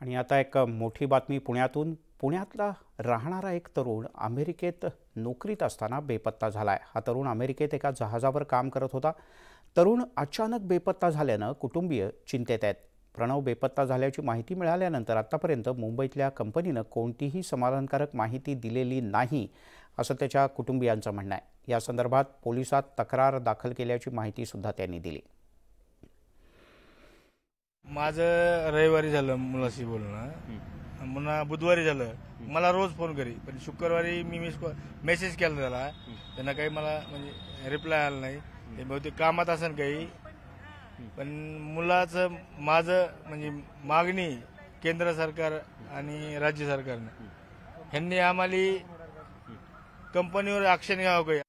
आणि आता एक मोठी बातमी पुण्यातून पुण्यातला राहणारा एक तरुण अमेरिकेत नोकरीत असताना बेपत्ता झाला आहे हा तरुण अमेरिकेत एका जहाजावर काम करत होता तरुण अचानक बेपत्ता झाल्यानं कुटुंबीय चिंतेत आहेत प्रणव बेपत्ता झाल्याची माहिती मिळाल्यानंतर आत्तापर्यंत मुंबईतल्या कंपनीनं कोणतीही समाधानकारक माहिती दिलेली नाही असं त्याच्या कुटुंबियांचं म्हणणं आहे या संदर्भात पोलिसात तक्रार दाखल केल्याची माहितीसुद्धा त्यांनी दिली माझं रविवारी झालं मुलाशी बोलणं पुन्हा बुधवारी झालं मला रोज फोन करी पण शुक्रवारी मी मिस मेसेज केला त्याला त्यांना काही मला म्हणजे रिप्लाय आला नाही ते बहुतेक कामात असेल काही पण मुलाचं माझं म्हणजे मागणी केंद्र सरकार आणि राज्य सरकारनं ह्यांनी आम्हाला कंपनीवर ॲक्शन घ्यावं काही